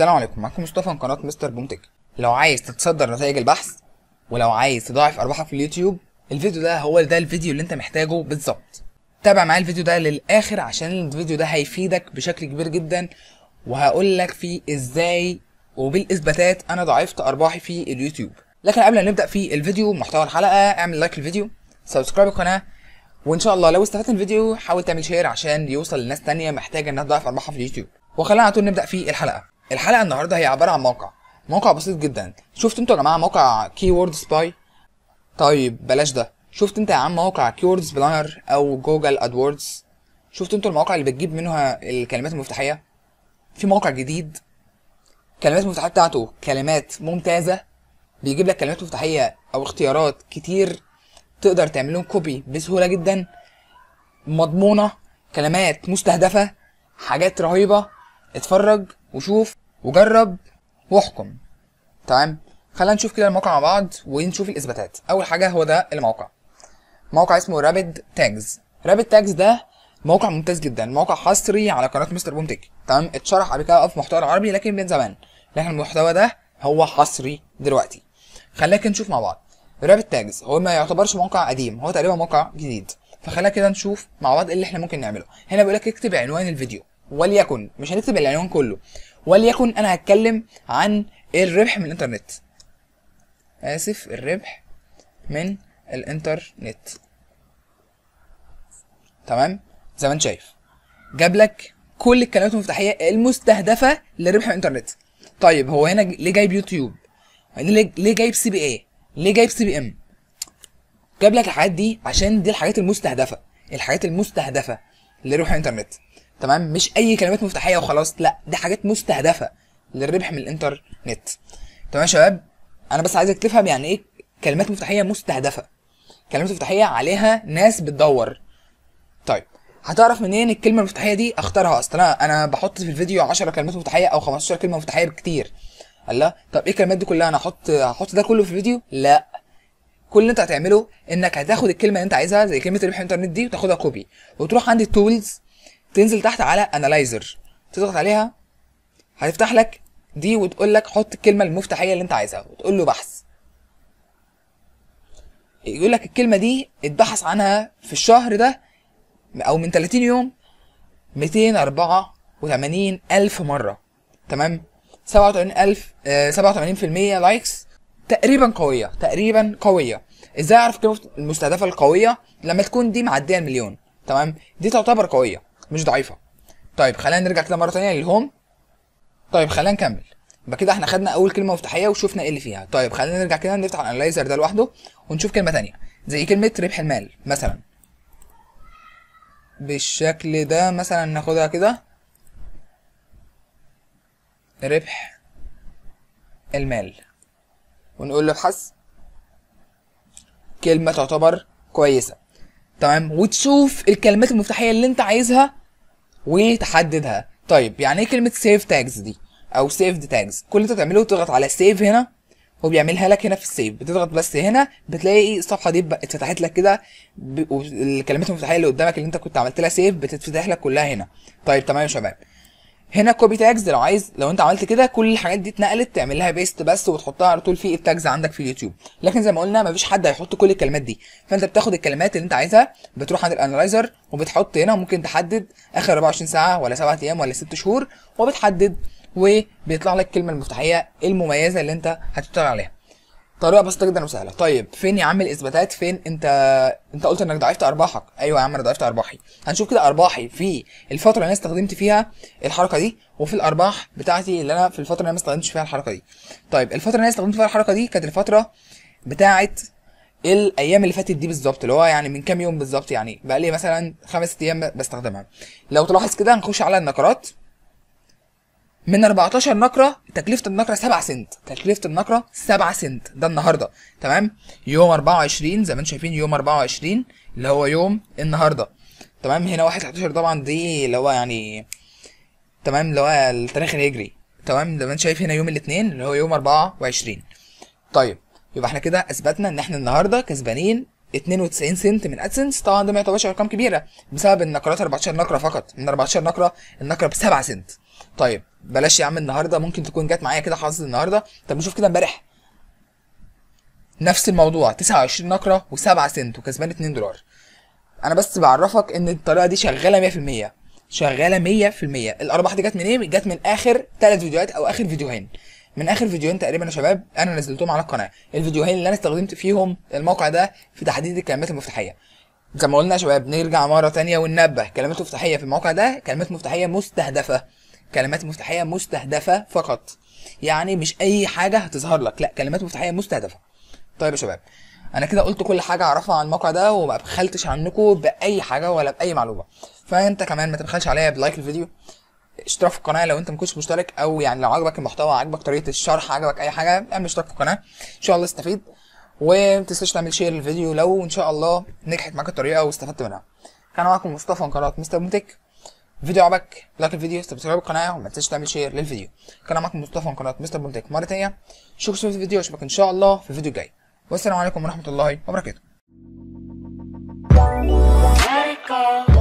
السلام عليكم معاكم مصطفى من قناه مستر بومتك لو عايز تتصدر نتائج البحث ولو عايز تضاعف ارباحك في اليوتيوب الفيديو ده هو ده الفيديو اللي انت محتاجه بالظبط تابع معايا الفيديو ده للاخر عشان الفيديو ده هيفيدك بشكل كبير جدا وهقول لك فيه ازاي وبالاثباتات انا ضاعفت ارباحي في اليوتيوب لكن قبل ما نبدا في الفيديو محتوى الحلقه اعمل لايك للفيديو سبسكرايب القناه وان شاء الله لو استفدت من الفيديو حاول تعمل شير عشان يوصل لناس تانية محتاجه انها تضاعف ارباحها في اليوتيوب وخلينا على طول نبدا في الحلقه الحلقه النهارده هي عباره عن موقع موقع بسيط جدا شفت انتوا يا جماعه موقع كيورد سباي طيب بلاش ده شفت انت يا عم موقع كيوردز بلانر او جوجل ادوردز شفت انتوا المواقع اللي بتجيب منها الكلمات المفتاحيه في موقع جديد كلمات المفتاحيه بتاعته كلمات ممتازه بيجيب لك كلمات مفتاحيه او اختيارات كتير تقدر تعمل لهم كوبي بسهوله جدا مضمونه كلمات مستهدفه حاجات رهيبه اتفرج وشوف وجرب واحكم تمام خلينا نشوف كده الموقع مع بعض ونشوف الاثباتات اول حاجه هو ده الموقع موقع اسمه رابيد تاجز رابيد تاجز ده موقع ممتاز جدا موقع حصري على قناه مستر بوم تك تمام اتشرح قبل كده في محتوى العربي لكن من زمان لكن المحتوى ده هو حصري دلوقتي خلينا كده نشوف مع بعض رابيد تاجز هو ما يعتبرش موقع قديم هو تقريبا موقع جديد فخلينا كده نشوف مع بعض ايه اللي احنا ممكن نعمله هنا بيقول لك اكتب عنوان الفيديو وليكن مش هنكتب العنوان كله وليكن انا هتكلم عن الربح من الانترنت اسف الربح من الانترنت تمام زي ما انت شايف جاب لك كل الكلمات المفتاحيه المستهدفه للربح من الانترنت طيب هو هنا ليه جايب يوتيوب يعني ليه جايب سي بي اي ليه جايب سي بي ام جاب لك الحاجات دي عشان دي الحاجات المستهدفه الحاجات المستهدفه لربح الانترنت تمام مش اي كلمات مفتاحيه وخلاص لا دي حاجات مستهدفه للربح من الانترنت تمام يا شباب انا بس عايزك تفهم يعني ايه كلمات مفتاحيه مستهدفه كلمات مفتاحيه عليها ناس بتدور طيب هتعرف منين الكلمه المفتاحيه دي اختارها اصلا انا انا بحط في الفيديو 10 كلمات مفتاحيه او 15 كلمه مفتاحيه بكتير الله طب ايه الكلمات دي كلها انا احط هحط ده كله في الفيديو لا كل اللي انت هتعمله انك هتاخد الكلمه اللي انت عايزها زي كلمه ربح الانترنت دي وتاخدها كوبي وتروح عند التولز تنزل تحت على انالايزر تضغط عليها هتفتح لك دي وتقول لك حط الكلمة المفتاحية اللي أنت عايزها وتقول له بحث يقول لك الكلمة دي اتبحث عنها في الشهر ده أو من 30 يوم 284 ألف مرة تمام 87 ألف آه 87% لايكس تقريبا قوية تقريبا قوية ازاي اعرف كلمة المستهدفة القوية لما تكون دي معدية المليون تمام دي تعتبر قوية مش ضعيفه طيب خلينا نرجع كده مره ثانيه للهوم طيب خلينا نكمل يبقى كده احنا خدنا اول كلمه مفتاحيه وشفنا ايه اللي فيها طيب خلينا نرجع كده نفتح الانلايزر ده لوحده ونشوف كلمه ثانيه زي كلمه ربح المال مثلا بالشكل ده مثلا ناخدها كده ربح المال ونقول له ابحث كلمه تعتبر كويسه تمام وتشوف الكلمات المفتاحيه اللي انت عايزها وتحددها طيب يعني ايه كلمه سيف تاجز دي او سيفد تاجز كل اللي انت تعمله تضغط على سيف هنا هو بيعملها لك هنا في السيف بتضغط بس هنا بتلاقي إيه؟ الصفحه دي اتفتحت لك كده ب... الكلمات المفتاحيه اللي قدامك اللي انت كنت عملت لها سيف بتتفتح لك كلها هنا طيب تمام يا شباب هنا كوبي تاجز لو عايز لو انت عملت كده كل الحاجات دي اتنقلت تعمل لها بيست بس وتحطها على طول في التاجز عندك في اليوتيوب لكن زي ما قلنا مفيش حد هيحط كل الكلمات دي فانت بتاخد الكلمات اللي انت عايزها بتروح عند الانلايزر وبتحط هنا وممكن تحدد اخر 24 ساعه ولا 7 ايام ولا 6 شهور وبتحدد وبيطلع لك الكلمه المفتاحيه المميزه اللي انت هتشتغل عليها طريقه بسيطه جدا وسهله طيب فين يا عم الاثباتات فين انت انت قلت انك ضعفت ارباحك ايوه يا عم انا ضعفت ارباحي هنشوف كده ارباحي في الفتره اللي انا استخدمت فيها الحركه دي وفي الارباح بتاعتي اللي انا في الفتره اللي انا ما استخدمتش فيها الحركه دي طيب الفتره اللي انا استخدمت فيها الحركه دي كانت الفتره بتاعه الايام اللي فاتت دي بالظبط اللي هو يعني من كام يوم بالظبط يعني بقى لي مثلا خمس ايام بستخدمها لو تلاحظ كده هنخش على النقرات من 14 نقره تكلفه النقره 7 سنت تكلفه النقره 7 سنت ده النهارده تمام يوم 24 زي ما انتم شايفين يوم 24 اللي هو يوم النهارده تمام هنا 1 11 طبعا دي اللي هو يعني تمام اللي هو التاريخ الهجري تمام زي ما انت شايف هنا يوم الاثنين اللي هو يوم 24 طيب يبقى احنا كده اثبتنا ان احنا النهارده كسبانين 92 سنت من ادسنس طبعا ده ما يعتبرش ارقام كبيره بسبب النقرات 14 نقره فقط من 14 نقره النقره ب 7 سنت طيب بلاش يا عم النهارده ممكن تكون جت معايا كده حظ النهارده طب نشوف كده امبارح نفس الموضوع 29 نقره و7 سنت وكسبان 2 دولار انا بس بعرفك ان الطريقه دي شغاله 100% شغاله 100% الارباح دي جت منين؟ إيه؟ جت من اخر ثلاث فيديوهات او اخر فيديوهين من اخر فيديوهين تقريبا يا شباب انا نزلتهم على القناه الفيديوهين اللي انا استخدمت فيهم الموقع ده في تحديد الكلمات المفتاحيه زي ما قلنا يا شباب نرجع مره ثانيه وننبه كلمات مفتاحيه في الموقع ده كلمات مفتاحيه مستهدفه كلمات مفتاحيه مستهدفه فقط يعني مش اي حاجه هتظهر لك لا كلمات مفتاحيه مستهدفه طيب يا شباب انا كده قلت كل حاجه اعرفها عن الموقع ده وما بخلتش عنكم باي حاجه ولا باي معلومه فانت كمان ما تبخلش عليا بلايك الفيديو اشتراك في القناه لو انت ما كنتش مشترك او يعني لو عجبك المحتوى عجبك طريقه الشرح عجبك اي حاجه اعمل اشتراك في القناه ان شاء الله استفيد وما تنساش تعمل شير للفيديو لو ان شاء الله نجحت معاك الطريقه واستفدت منها كان معاكم مصطفى من قناه مستر بوتيك فيديو عجبك لايك الفيديو سبسكرايب القناه وما تنساش تعمل شير للفيديو كان معاكم مصطفى من قناه مستر بوتيك مره ثانيه شوفوا في الفيديو اشوفك ان شاء الله في الفيديو الجاي والسلام عليكم ورحمه الله وبركاته